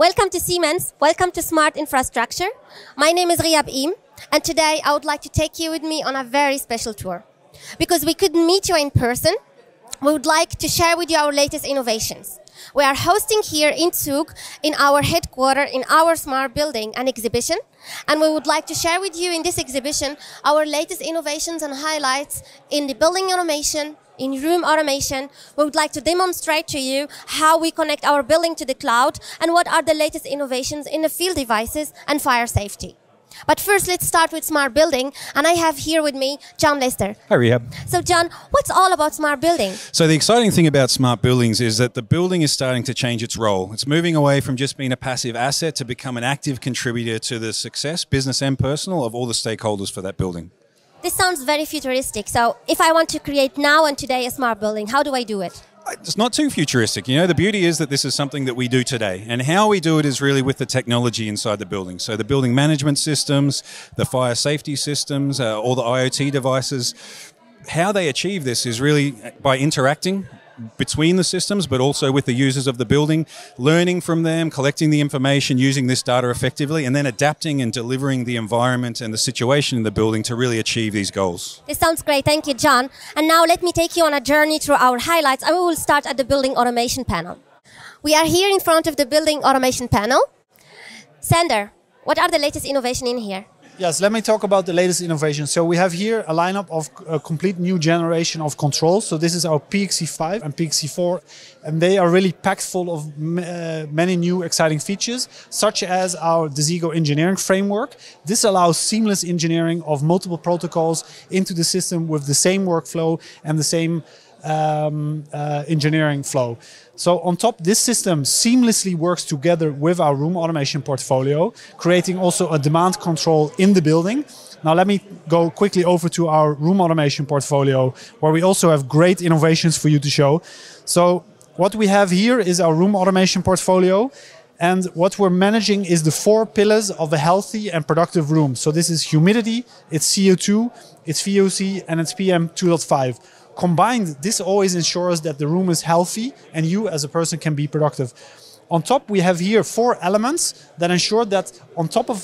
Welcome to Siemens. Welcome to Smart Infrastructure. My name is Riab Im, and today I would like to take you with me on a very special tour. Because we couldn't meet you in person, we would like to share with you our latest innovations. We are hosting here in Zug, in our headquarters, in our smart building, an exhibition. And we would like to share with you in this exhibition our latest innovations and highlights in the building automation, in room automation, we would like to demonstrate to you how we connect our building to the cloud and what are the latest innovations in the field devices and fire safety. But first, let's start with smart building. And I have here with me John Lester. Hi, Rehab. So, John, what's all about smart building? So, the exciting thing about smart buildings is that the building is starting to change its role. It's moving away from just being a passive asset to become an active contributor to the success, business and personal, of all the stakeholders for that building. This sounds very futuristic. So, if I want to create now and today a smart building, how do I do it? Uh, it's not too futuristic. You know, the beauty is that this is something that we do today. And how we do it is really with the technology inside the building. So, the building management systems, the fire safety systems, uh, all the IoT devices. How they achieve this is really uh, by interacting between the systems, but also with the users of the building, learning from them, collecting the information, using this data effectively, and then adapting and delivering the environment and the situation in the building to really achieve these goals. This sounds great. Thank you, John. And now let me take you on a journey through our highlights, and we will start at the building automation panel. We are here in front of the building automation panel. Sander, what are the latest innovation in here? Yes, let me talk about the latest innovation. So we have here a lineup of a uh, complete new generation of controls. So this is our PXC5 and PXC4, and they are really packed full of uh, many new exciting features, such as our Desigo engineering framework. This allows seamless engineering of multiple protocols into the system with the same workflow and the same um, uh, engineering flow. So on top, this system seamlessly works together with our room automation portfolio, creating also a demand control in the building. Now let me go quickly over to our room automation portfolio, where we also have great innovations for you to show. So what we have here is our room automation portfolio. And what we're managing is the four pillars of a healthy and productive room. So this is humidity, it's CO2, it's VOC, and it's PM 2.5 combined, this always ensures that the room is healthy and you as a person can be productive. On top, we have here four elements that ensure that on top of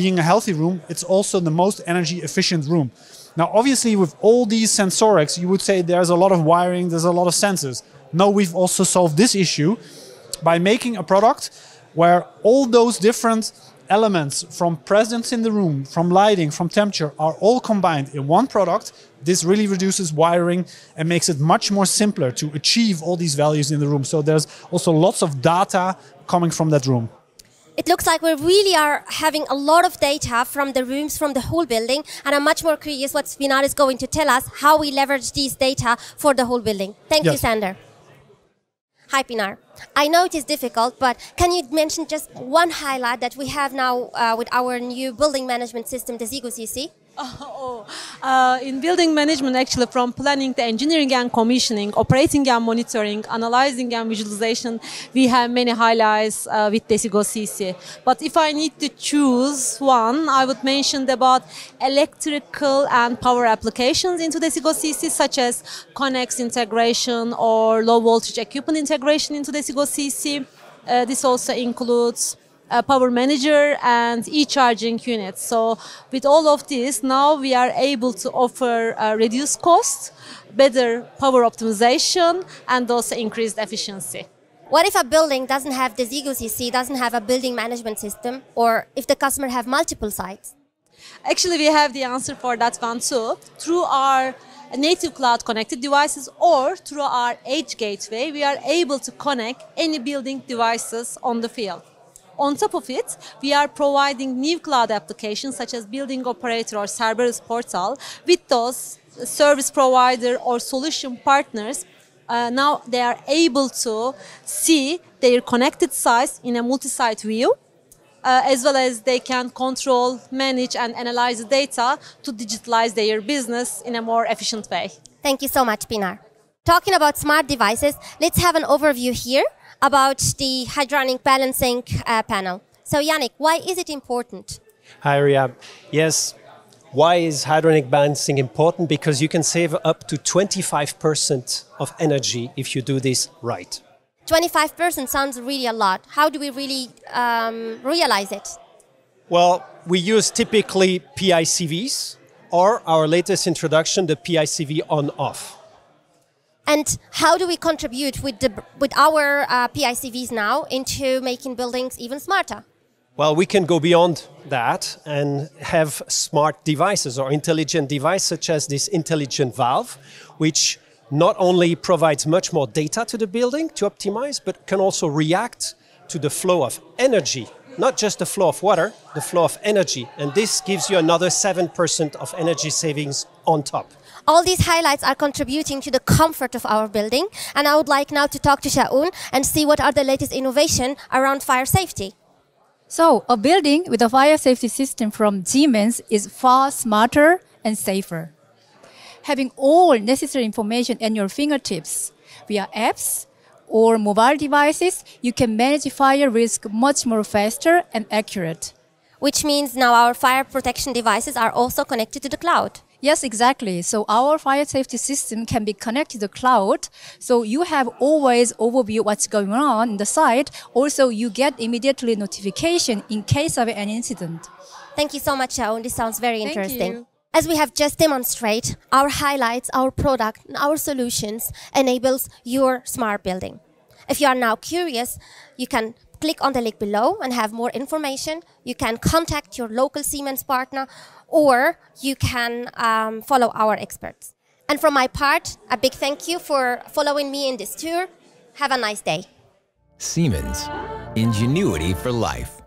being a healthy room, it's also the most energy efficient room. Now, obviously, with all these sensorics, you would say there's a lot of wiring, there's a lot of sensors. No, we've also solved this issue by making a product where all those different elements from presence in the room, from lighting, from temperature are all combined in one product. This really reduces wiring and makes it much more simpler to achieve all these values in the room. So there's also lots of data coming from that room it looks like we really are having a lot of data from the rooms from the whole building and i'm much more curious what spinar is going to tell us how we leverage these data for the whole building thank yes. you sander Hi, Pinar. I know it is difficult, but can you mention just one highlight that we have now uh, with our new building management system, the Zigo Oh, oh, uh, in building management, actually, from planning to engineering and commissioning, operating and monitoring, analyzing and visualization, we have many highlights uh, with Desigo CC. But if I need to choose one, I would mention about electrical and power applications into Desigo CC, such as Connex integration or low voltage equipment integration into Desigo CC. Uh, this also includes power manager and e-charging units. So with all of this, now we are able to offer uh, reduced cost, better power optimization, and also increased efficiency. What if a building doesn't have this EcoCC, doesn't have a building management system, or if the customer have multiple sites? Actually, we have the answer for that one too. Through our native cloud connected devices or through our edge gateway, we are able to connect any building devices on the field. On top of it, we are providing new cloud applications such as Building Operator or Cerberus Portal with those service provider or solution partners uh, now they are able to see their connected sites in a multi-site view uh, as well as they can control, manage and analyze the data to digitalize their business in a more efficient way. Thank you so much, Pinar. Talking about smart devices, let's have an overview here about the hydronic balancing uh, panel. So Yannick, why is it important? Hi Ria. Yes, why is hydronic balancing important? Because you can save up to 25% of energy if you do this right. 25% sounds really a lot. How do we really um, realize it? Well, we use typically PICVs or our latest introduction, the PICV on off. And how do we contribute with, the, with our uh, PICVs now into making buildings even smarter? Well, we can go beyond that and have smart devices or intelligent devices such as this intelligent valve, which not only provides much more data to the building to optimize, but can also react to the flow of energy, not just the flow of water, the flow of energy. And this gives you another 7% of energy savings on top. All these highlights are contributing to the comfort of our building. And I would like now to talk to Shaun and see what are the latest innovation around fire safety. So a building with a fire safety system from Siemens is far smarter and safer. Having all necessary information at your fingertips via apps or mobile devices, you can manage fire risk much more faster and accurate. Which means now our fire protection devices are also connected to the cloud. Yes, exactly. So our fire safety system can be connected to the cloud. So you have always overview what's going on in the site. Also, you get immediately notification in case of an incident. Thank you so much, Shaun. This sounds very interesting. As we have just demonstrated, our highlights, our product, and our solutions enables your smart building. If you are now curious, you can click on the link below and have more information. You can contact your local Siemens partner or you can um, follow our experts. And from my part, a big thank you for following me in this tour. Have a nice day. Siemens, ingenuity for life.